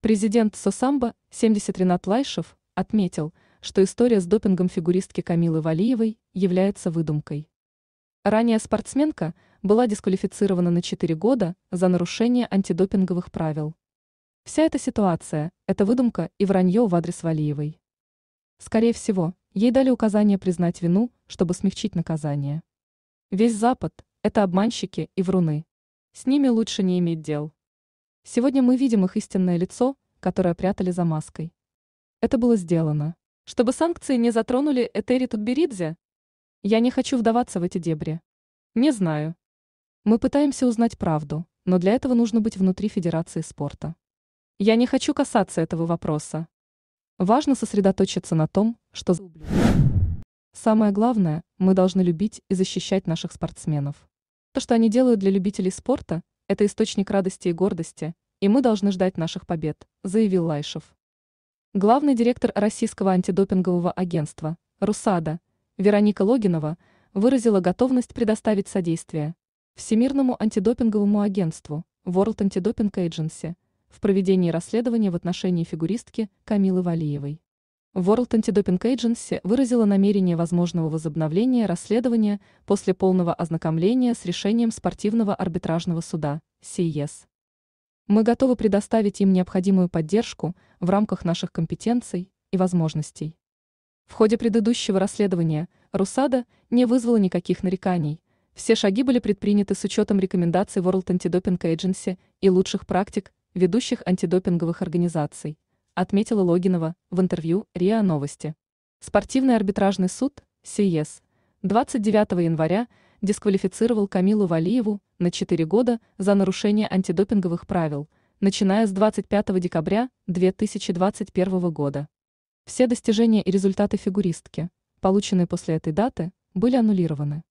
Президент Сосамбо, 70 Ренат Лайшев, отметил, что история с допингом фигуристки Камилы Валиевой является выдумкой. Ранее спортсменка была дисквалифицирована на 4 года за нарушение антидопинговых правил. Вся эта ситуация – это выдумка и вранье в адрес Валиевой. Скорее всего, ей дали указание признать вину, чтобы смягчить наказание. Весь Запад – это обманщики и вруны. С ними лучше не иметь дел. Сегодня мы видим их истинное лицо, которое прятали за маской. Это было сделано, чтобы санкции не затронули Этери Тутберидзе. Я не хочу вдаваться в эти дебри. Не знаю. Мы пытаемся узнать правду, но для этого нужно быть внутри Федерации спорта. Я не хочу касаться этого вопроса. Важно сосредоточиться на том, что... Самое главное, мы должны любить и защищать наших спортсменов. То, что они делают для любителей спорта, это источник радости и гордости, и мы должны ждать наших побед», заявил Лайшев. Главный директор российского антидопингового агентства «Русада» Вероника Логинова выразила готовность предоставить содействие Всемирному антидопинговому агентству World Anti-Doping Agency в проведении расследования в отношении фигуристки Камилы Валиевой. World Anti-Doping Agency выразила намерение возможного возобновления расследования после полного ознакомления с решением спортивного арбитражного суда CES. Мы готовы предоставить им необходимую поддержку в рамках наших компетенций и возможностей. В ходе предыдущего расследования Русада не вызвала никаких нареканий. Все шаги были предприняты с учетом рекомендаций World Anti-Doping Agency и лучших практик ведущих антидопинговых организаций, отметила Логинова в интервью РИА Новости. Спортивный арбитражный суд СИЕС 29 января дисквалифицировал Камилу Валиеву на 4 года за нарушение антидопинговых правил, начиная с 25 декабря 2021 года. Все достижения и результаты фигуристки, полученные после этой даты, были аннулированы.